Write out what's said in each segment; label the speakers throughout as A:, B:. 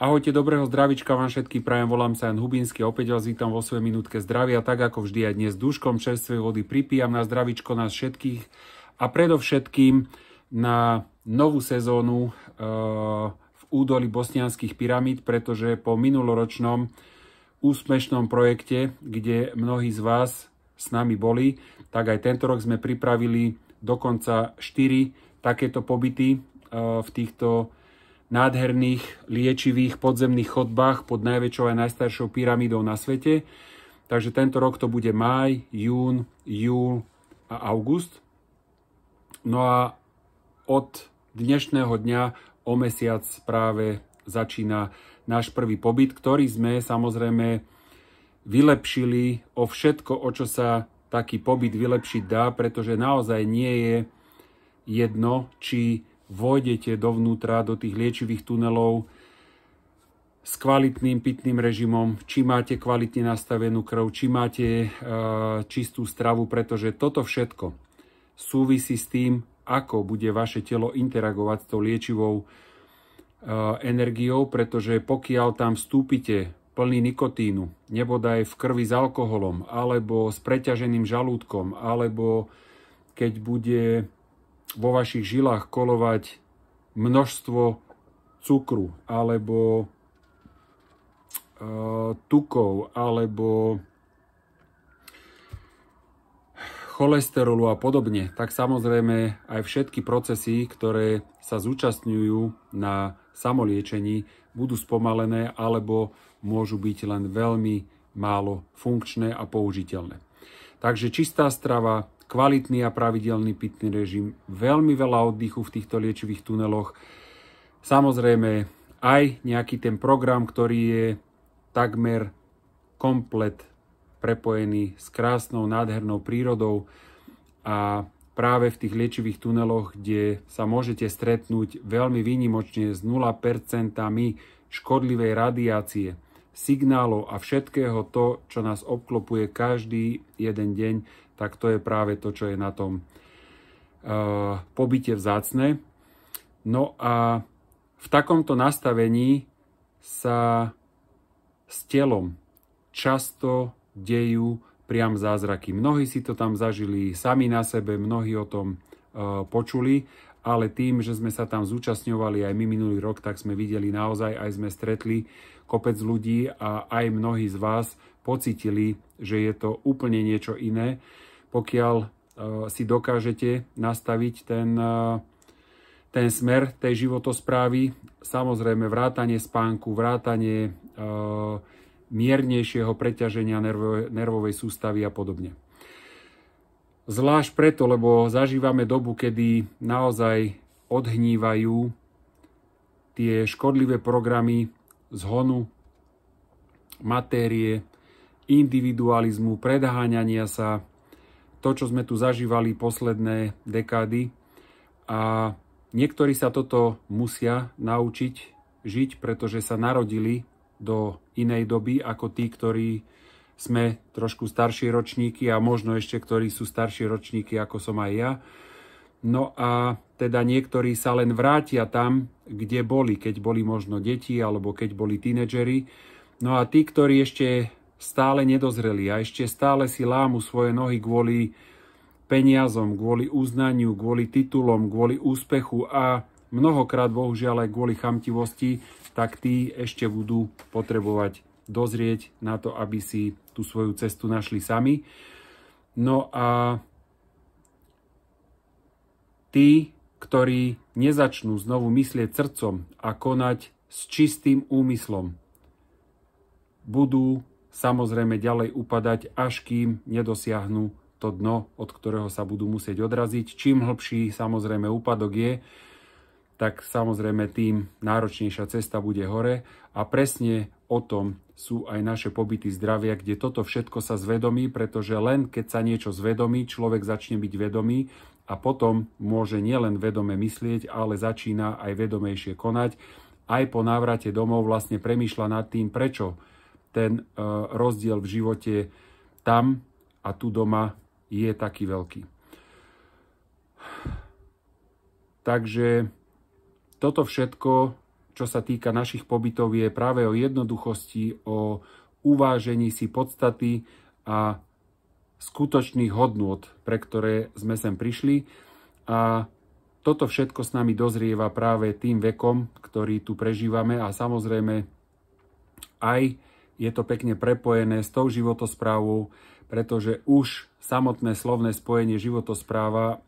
A: Ahojte, dobrého zdravička vám všetky prajem, volám sa Jan Hubinský, opäť vás vítam vo svojej minútke zdravia, tak ako vždy aj dnes duškom čerstvej vody pripijam na zdravičko nás všetkých a predovšetkým na novú sezónu eh, v údolí bosnianských pyramíd, pretože po minuloročnom úspešnom projekte, kde mnohí z vás s nami boli, tak aj tento rok sme pripravili dokonca 4 takéto pobyty eh, v týchto nádherných liečivých podzemných chodbách pod najväčšou a najstaršou pyramídou na svete. Takže tento rok to bude maj, jún, júl a august. No a od dnešného dňa o mesiac práve začína náš prvý pobyt, ktorý sme samozrejme vylepšili o všetko, o čo sa taký pobyt vylepšiť dá, pretože naozaj nie je jedno, či vojdete dovnútra do tých liečivých tunelov s kvalitným pitným režimom, či máte kvalitne nastavenú krv, či máte e, čistú stravu, pretože toto všetko súvisí s tým, ako bude vaše telo interagovať s tou liečivou e, energiou, pretože pokiaľ tam vstúpite plný nikotínu, nebodaj v krvi s alkoholom, alebo s preťaženým žalúdkom, alebo keď bude vo vašich žilách kolovať množstvo cukru alebo e, tukov alebo cholesterolu a podobne, tak samozrejme aj všetky procesy, ktoré sa zúčastňujú na samoliečení, budú spomalené alebo môžu byť len veľmi málo funkčné a použiteľné. Takže čistá strava, kvalitný a pravidelný pitný režim, veľmi veľa oddychu v týchto liečivých tuneloch, samozrejme aj nejaký ten program, ktorý je takmer komplet prepojený s krásnou, nádhernou prírodou a práve v tých liečivých tuneloch, kde sa môžete stretnúť veľmi výnimočne s 0% škodlivej radiácie, signálov a všetkého to, čo nás obklopuje každý jeden deň, tak to je práve to, čo je na tom eh, pobyte vzácne. No a v takomto nastavení sa s telom často dejú priam zázraky. Mnohí si to tam zažili sami na sebe, mnohí o tom eh, počuli, ale tým, že sme sa tam zúčastňovali aj my minulý rok, tak sme videli naozaj, aj sme stretli kopec ľudí a aj mnohí z vás pocitili, že je to úplne niečo iné pokiaľ e, si dokážete nastaviť ten, e, ten smer tej životosprávy. Samozrejme vrátanie spánku, vrátanie e, miernejšieho preťaženia nervovej sústavy a podobne. Zvlášť preto, lebo zažívame dobu, kedy naozaj odhnívajú tie škodlivé programy zhonu matérie, individualizmu, predháňania sa, to, čo sme tu zažívali posledné dekády. A niektorí sa toto musia naučiť žiť, pretože sa narodili do inej doby ako tí, ktorí sme trošku starší ročníky a možno ešte ktorí sú starší ročníky ako som aj ja. No a teda niektorí sa len vrátia tam, kde boli, keď boli možno deti alebo keď boli tínedžeri. No a tí, ktorí ešte stále nedozreli a ešte stále si lámu svoje nohy kvôli peniazom, kvôli uznaniu, kvôli titulom, kvôli úspechu a mnohokrát bohužiaľ aj kvôli chamtivosti, tak tí ešte budú potrebovať dozrieť na to, aby si tú svoju cestu našli sami. No a tí, ktorí nezačnú znovu myslieť srdcom a konať s čistým úmyslom, budú samozrejme ďalej upadať, až kým nedosiahnu to dno, od ktorého sa budú musieť odraziť. Čím hlbší samozrejme úpadok je, tak samozrejme tým náročnejšia cesta bude hore a presne o tom sú aj naše pobyty zdravia, kde toto všetko sa zvedomí, pretože len keď sa niečo zvedomí, človek začne byť vedomý a potom môže nielen vedome myslieť, ale začína aj vedomejšie konať. Aj po návrate domov vlastne premýšľa nad tým, prečo ten eh, rozdiel v živote tam a tu doma je taký veľký. Takže toto všetko, čo sa týka našich pobytov, je práve o jednoduchosti, o uvážení si podstaty a skutočných hodnôt, pre ktoré sme sem prišli. A toto všetko s nami dozrieva práve tým vekom, ktorý tu prežívame a samozrejme aj je to pekne prepojené s tou životosprávou, pretože už samotné slovné spojenie životospráva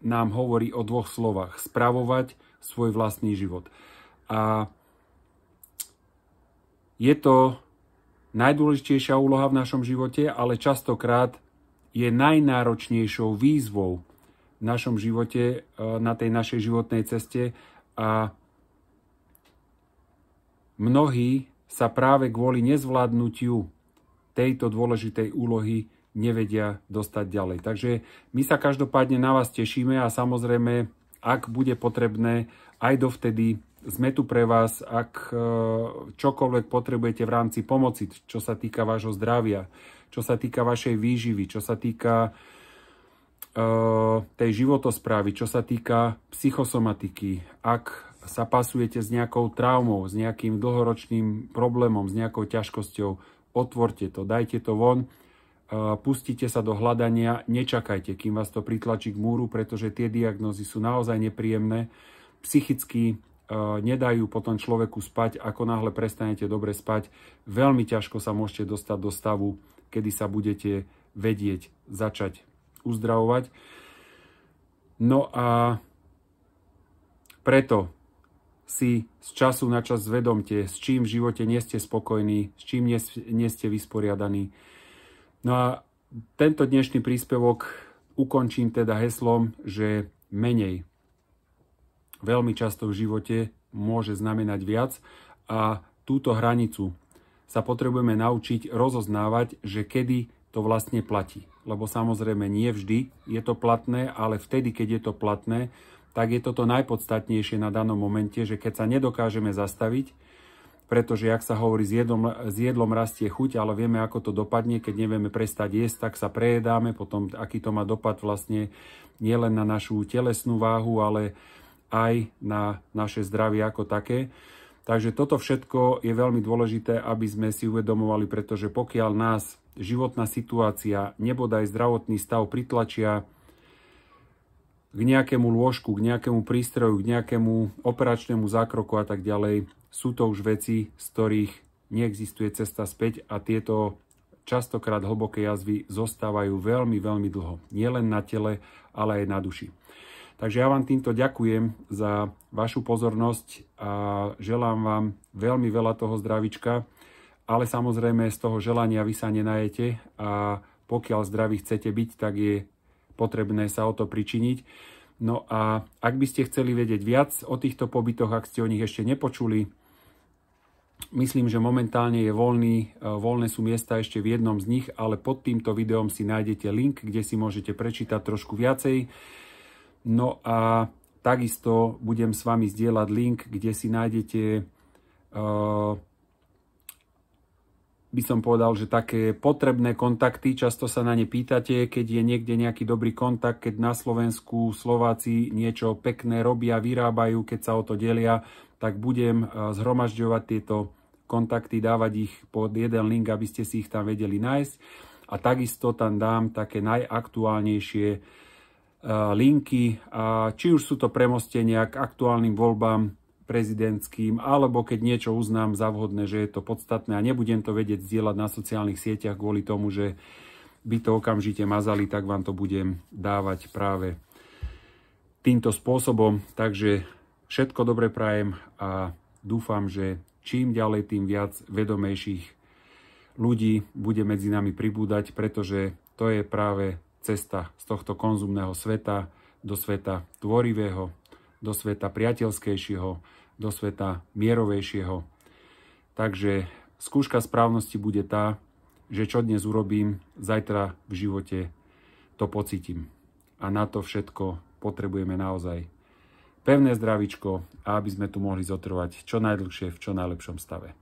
A: nám hovorí o dvoch slovách. Spravovať svoj vlastný život. A je to najdôležitejšia úloha v našom živote, ale častokrát je najnáročnejšou výzvou v našom živote, e, na tej našej životnej ceste a mnohí sa práve kvôli nezvládnutiu tejto dôležitej úlohy nevedia dostať ďalej. Takže my sa každopádne na vás tešíme a samozrejme, ak bude potrebné, aj dovtedy sme tu pre vás, ak e, čokoľvek potrebujete v rámci pomoci, čo sa týka vášho zdravia, čo sa týka vašej výživy, čo sa týka Eh, tej životosprávy, čo sa týka psychosomatiky, ak sa pasujete s nejakou traumou, s nejakým dlhoročným problémom, s nejakou ťažkosťou, otvorte to, dajte to von, eh, pustite sa do hľadania, nečakajte, kým vás to pritlačí k múru, pretože tie diagnózy sú naozaj nepríjemné, psychicky eh, nedajú potom človeku spať, ako náhle prestanete dobre spať, veľmi ťažko sa môžete dostať do stavu, kedy sa budete vedieť začať uzdravovať. No a preto si z času na čas zvedomte, s čím v živote nie ste spokojní, s čím nie, nie ste vysporiadaní. No a tento dnešný príspevok ukončím teda heslom, že menej veľmi často v živote môže znamenať viac a túto hranicu sa potrebujeme naučiť rozoznávať, že kedy to vlastne platí lebo samozrejme nie vždy je to platné, ale vtedy, keď je to platné, tak je toto najpodstatnejšie na danom momente, že keď sa nedokážeme zastaviť, pretože, ak sa hovorí, s jedlom, s jedlom rastie chuť, ale vieme, ako to dopadne, keď nevieme prestať jesť, tak sa prejedáme, potom aký to má dopad vlastne nielen na našu telesnú váhu, ale aj na naše zdravie ako také. Takže toto všetko je veľmi dôležité, aby sme si uvedomovali, pretože pokiaľ nás životná situácia, nebodaj zdravotný stav pritlačia k nejakému lôžku, k nejakému prístroju, k nejakému operačnému zákroku a tak ďalej. Sú to už veci, z ktorých neexistuje cesta späť a tieto častokrát hlboké jazvy zostávajú veľmi, veľmi dlho. Nielen na tele, ale aj na duši. Takže ja vám týmto ďakujem za vašu pozornosť a želám vám veľmi veľa toho zdravička ale samozrejme z toho želania vy sa nenajete a pokiaľ zdraví chcete byť, tak je potrebné sa o to pričiniť. No a ak by ste chceli vedieť viac o týchto pobytoch, ak ste o nich ešte nepočuli, myslím, že momentálne je voľný, e, voľné sú miesta ešte v jednom z nich, ale pod týmto videom si nájdete link, kde si môžete prečítať trošku viacej. No a takisto budem s vami zdieľať link, kde si nájdete uh, by som povedal, že také potrebné kontakty, často sa na ne pýtate, keď je niekde nejaký dobrý kontakt, keď na Slovensku Slováci niečo pekné robia, vyrábajú, keď sa o to delia, tak budem e, zhromažďovať tieto kontakty, dávať ich pod jeden link, aby ste si ich tam vedeli nájsť. A takisto tam dám také najaktuálnejšie e, linky, či už sú to premostenia k aktuálnym voľbám prezidentským, alebo keď niečo uznám za vhodné, že je to podstatné a nebudem to vedieť zdieľať na sociálnych sieťach kvôli tomu, že by to okamžite mazali, tak vám to budem dávať práve týmto spôsobom. Takže všetko dobre prajem a dúfam, že čím ďalej, tým viac vedomejších ľudí bude medzi nami pribúdať, pretože to je práve cesta z tohto konzumného sveta do sveta tvorivého, do sveta priateľskejšieho, do sveta mierovejšieho. Takže skúška správnosti bude tá, že čo dnes urobím, zajtra v živote to pocitím. A na to všetko potrebujeme naozaj pevné zdravičko aby sme tu mohli zotrvať čo najdlhšie v čo najlepšom stave.